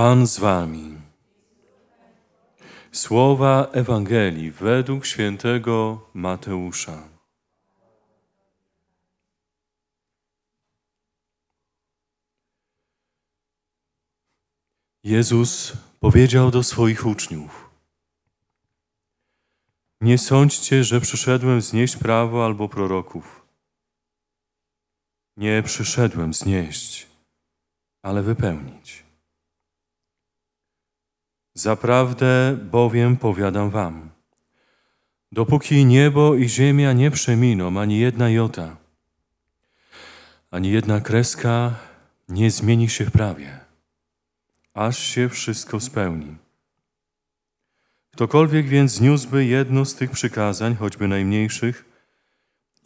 Pan z wami. Słowa Ewangelii według świętego Mateusza. Jezus powiedział do swoich uczniów: Nie sądźcie, że przyszedłem znieść prawo albo proroków. Nie przyszedłem znieść, ale wypełnić. Zaprawdę bowiem powiadam wam, dopóki niebo i ziemia nie przeminą, ani jedna jota, ani jedna kreska nie zmieni się w prawie, aż się wszystko spełni. Ktokolwiek więc zniósłby jedno z tych przykazań, choćby najmniejszych,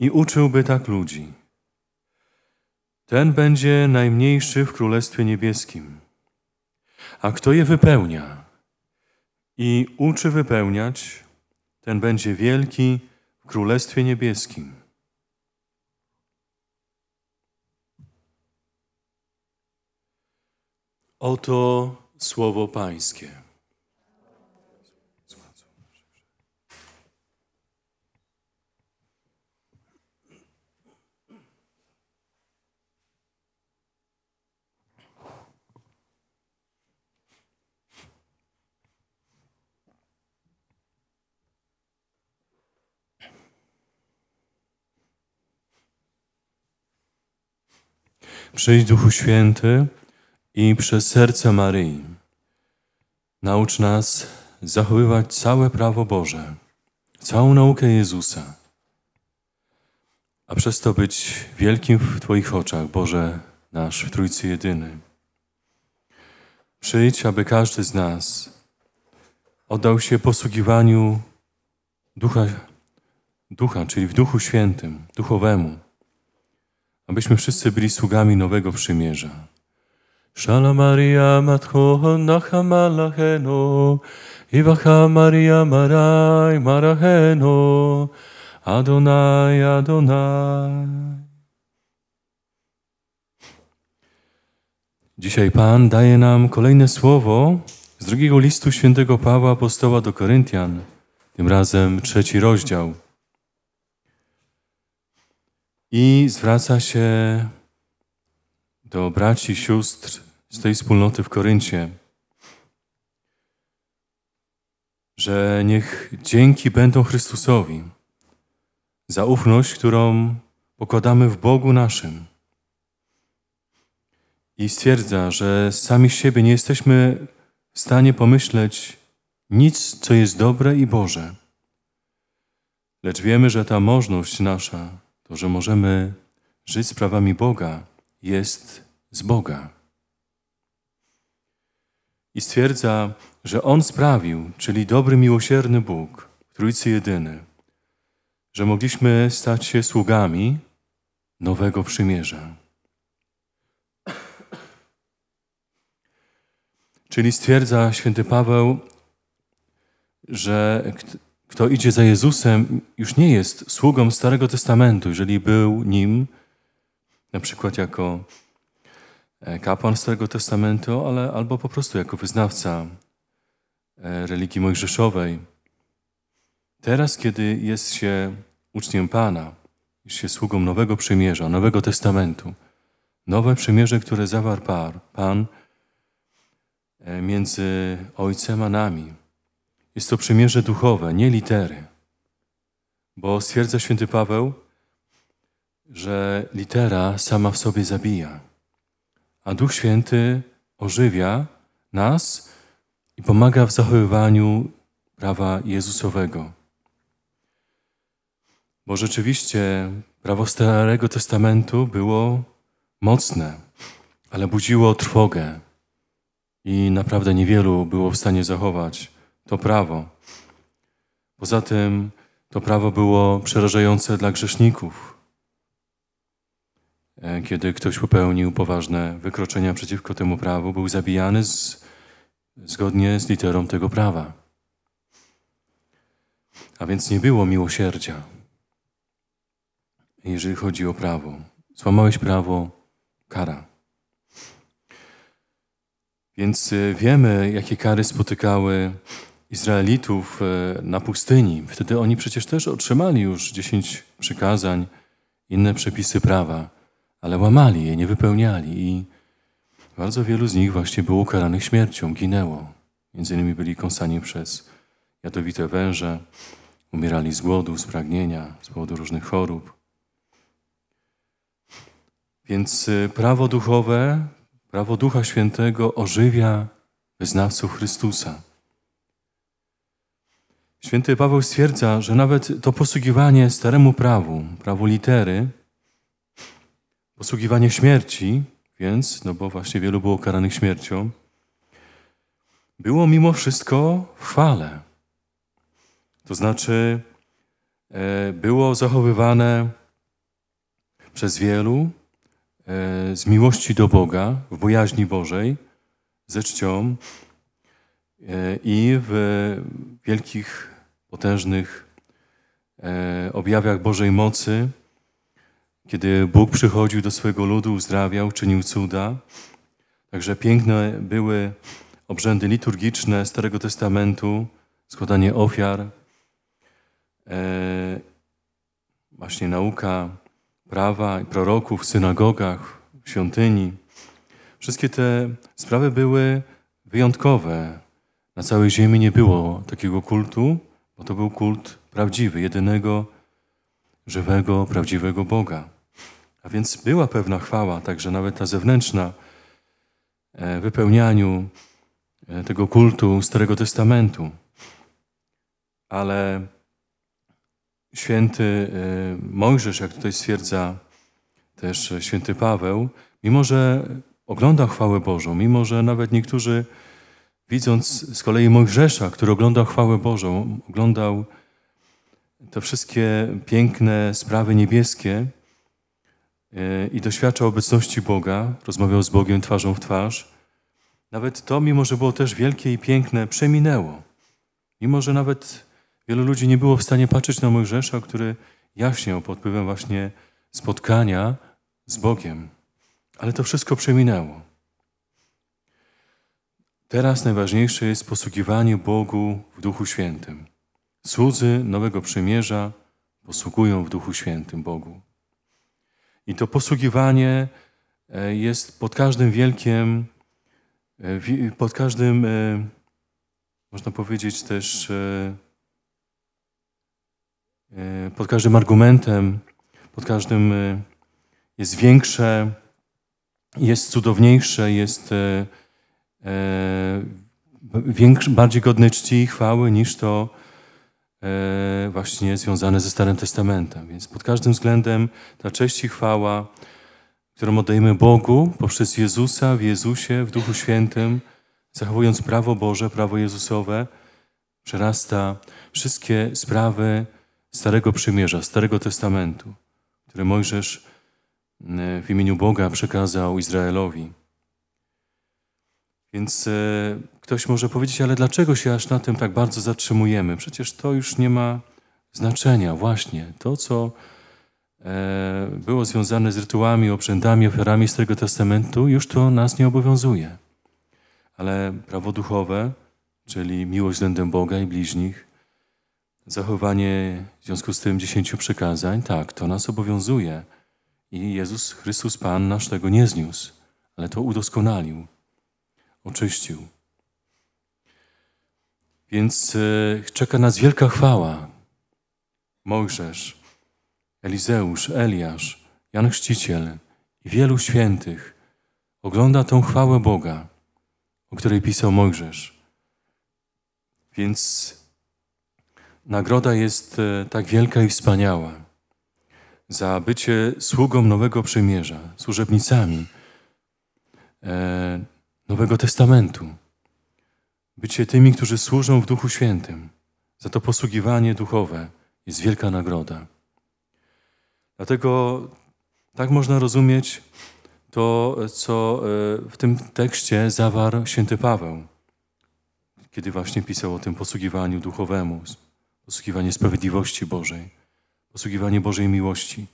i uczyłby tak ludzi, ten będzie najmniejszy w Królestwie Niebieskim. A kto je wypełnia, i uczy wypełniać, ten będzie wielki w Królestwie Niebieskim. Oto słowo Pańskie. Przyjdź Duchu Święty i przez serce Maryi naucz nas zachowywać całe prawo Boże, całą naukę Jezusa, a przez to być wielkim w Twoich oczach, Boże nasz w Trójcy Jedyny. Przyjdź, aby każdy z nas oddał się posługiwaniu Ducha, Ducha czyli w Duchu Świętym, Duchowemu, abyśmy wszyscy byli sługami nowego przymierza. Shala Maria, Matko, Nachamalacheno, Iwacha Maria, Maraj, Maracheno, Adonai, Adonai. Dzisiaj Pan daje nam kolejne słowo z drugiego listu świętego Pawła Apostoła do Koryntian, tym razem trzeci rozdział i zwraca się do braci, sióstr z tej wspólnoty w Koryncie, że niech dzięki będą Chrystusowi za ufność, którą pokładamy w Bogu naszym. I stwierdza, że sami siebie nie jesteśmy w stanie pomyśleć nic, co jest dobre i Boże. Lecz wiemy, że ta możność nasza to, że możemy żyć sprawami Boga, jest z Boga. I stwierdza, że On sprawił, czyli dobry, miłosierny Bóg, Trójcy Jedyny, że mogliśmy stać się sługami nowego przymierza. Czyli stwierdza święty Paweł, że kto idzie za Jezusem, już nie jest sługą Starego Testamentu, jeżeli był nim, na przykład jako e, kapłan Starego Testamentu, ale albo po prostu jako wyznawca e, religii mojżeszowej. Teraz, kiedy jest się uczniem Pana, jest się sługą Nowego Przymierza, Nowego Testamentu, nowe przymierze, które zawarł Pan e, między Ojcem a nami – jest to przymierze duchowe, nie litery. Bo stwierdza święty Paweł, że litera sama w sobie zabija, a Duch Święty ożywia nas i pomaga w zachowywaniu prawa Jezusowego. Bo rzeczywiście prawo Starego Testamentu było mocne, ale budziło trwogę i naprawdę niewielu było w stanie zachować to prawo. Poza tym to prawo było przerażające dla grzeszników, e, kiedy ktoś popełnił poważne wykroczenia przeciwko temu prawu, był zabijany z, zgodnie z literą tego prawa. A więc nie było miłosierdzia, jeżeli chodzi o prawo. Złamałeś prawo, kara. Więc e, wiemy, jakie kary spotykały Izraelitów e, na pustyni. Wtedy oni przecież też otrzymali już dziesięć przykazań, inne przepisy prawa, ale łamali je, nie wypełniali i bardzo wielu z nich właśnie było ukaranych śmiercią, ginęło. Między innymi byli kąsani przez jadowite węże, umierali z głodu, z pragnienia, z powodu różnych chorób. Więc e, prawo duchowe, prawo Ducha Świętego ożywia wyznawców Chrystusa. Święty Paweł stwierdza, że nawet to posługiwanie staremu prawu, prawu litery, posługiwanie śmierci, więc, no bo właśnie wielu było karanych śmiercią, było mimo wszystko w chwale. To znaczy, e, było zachowywane przez wielu e, z miłości do Boga, w bojaźni Bożej, ze czcią e, i w wielkich potężnych e, objawiach Bożej mocy, kiedy Bóg przychodził do swojego ludu, uzdrawiał, czynił cuda. Także piękne były obrzędy liturgiczne Starego Testamentu, składanie ofiar, e, właśnie nauka prawa i proroków w synagogach, w świątyni. Wszystkie te sprawy były wyjątkowe. Na całej ziemi nie było takiego kultu, bo to był kult prawdziwy, jedynego żywego, prawdziwego Boga. A więc była pewna chwała, także nawet ta zewnętrzna, e, wypełnianiu e, tego kultu Starego Testamentu. Ale święty e, Mojżesz, jak tutaj stwierdza też święty Paweł, mimo że oglądał chwałę Bożą, mimo że nawet niektórzy Widząc z kolei Mojżesza, który oglądał chwałę Bożą, oglądał te wszystkie piękne sprawy niebieskie e, i doświadczał obecności Boga, rozmawiał z Bogiem twarzą w twarz, nawet to, mimo że było też wielkie i piękne, przeminęło. Mimo, że nawet wielu ludzi nie było w stanie patrzeć na Mojżesza, który jaśniał pod wpływem właśnie spotkania z Bogiem. Ale to wszystko przeminęło. Teraz najważniejsze jest posługiwanie Bogu w Duchu Świętym. Słudzy Nowego Przymierza posługują w Duchu Świętym Bogu. I to posługiwanie e, jest pod każdym wielkim, e, pod każdym, e, można powiedzieć też, pod każdym argumentem, pod każdym jest większe, jest cudowniejsze, jest E, większy, bardziej godne czci i chwały niż to e, właśnie związane ze Starym Testamentem. Więc pod każdym względem ta cześć i chwała, którą oddajemy Bogu poprzez Jezusa w Jezusie, w Duchu Świętym, zachowując prawo Boże, prawo Jezusowe, przerasta wszystkie sprawy Starego Przymierza, Starego Testamentu, które Mojżesz e, w imieniu Boga przekazał Izraelowi. Więc e, ktoś może powiedzieć, ale dlaczego się aż na tym tak bardzo zatrzymujemy? Przecież to już nie ma znaczenia. Właśnie to, co e, było związane z rytułami, obrzędami, ofiarami Starego Testamentu, już to nas nie obowiązuje. Ale prawo duchowe, czyli miłość względem Boga i bliźnich, zachowanie w związku z tym dziesięciu przykazań, tak, to nas obowiązuje. I Jezus Chrystus Pan nasz tego nie zniósł, ale to udoskonalił oczyścił. Więc e, czeka nas wielka chwała. Mojżesz, Elizeusz, Eliasz, Jan Chrzciciel i wielu świętych ogląda tą chwałę Boga, o której pisał Mojżesz. Więc nagroda jest e, tak wielka i wspaniała za bycie sługą nowego przymierza, służebnicami e, Nowego Testamentu. Bycie tymi, którzy służą w Duchu Świętym. Za to posługiwanie duchowe jest wielka nagroda. Dlatego tak można rozumieć to, co e, w tym tekście zawarł święty Paweł, kiedy właśnie pisał o tym posługiwaniu duchowemu, posługiwanie sprawiedliwości Bożej, posługiwanie Bożej miłości.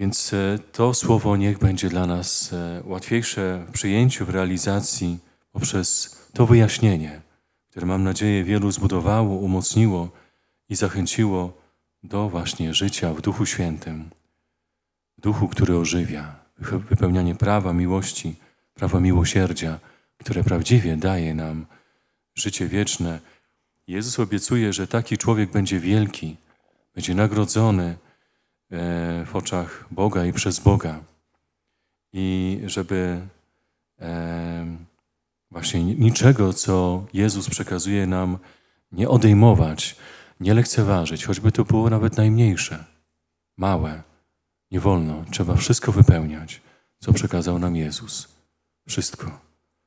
Więc e, to słowo niech będzie dla nas e, łatwiejsze w przyjęciu, w realizacji poprzez to wyjaśnienie, które mam nadzieję wielu zbudowało, umocniło i zachęciło do właśnie życia w Duchu Świętym, w Duchu, który ożywia, wypełnianie prawa miłości, prawa miłosierdzia, które prawdziwie daje nam życie wieczne. Jezus obiecuje, że taki człowiek będzie wielki, będzie nagrodzony, E, w oczach Boga i przez Boga. I żeby e, właśnie niczego, co Jezus przekazuje nam, nie odejmować, nie lekceważyć, choćby to było nawet najmniejsze, małe. Nie wolno, trzeba wszystko wypełniać, co przekazał nam Jezus. Wszystko.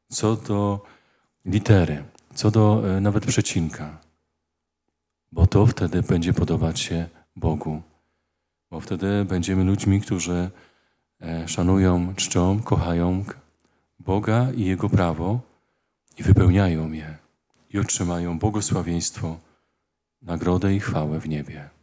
Co do litery, co do e, nawet przecinka, bo to wtedy będzie podobać się Bogu bo wtedy będziemy ludźmi, którzy e, szanują, czczą, kochają Boga i Jego prawo i wypełniają je i otrzymają błogosławieństwo, nagrodę i chwałę w niebie.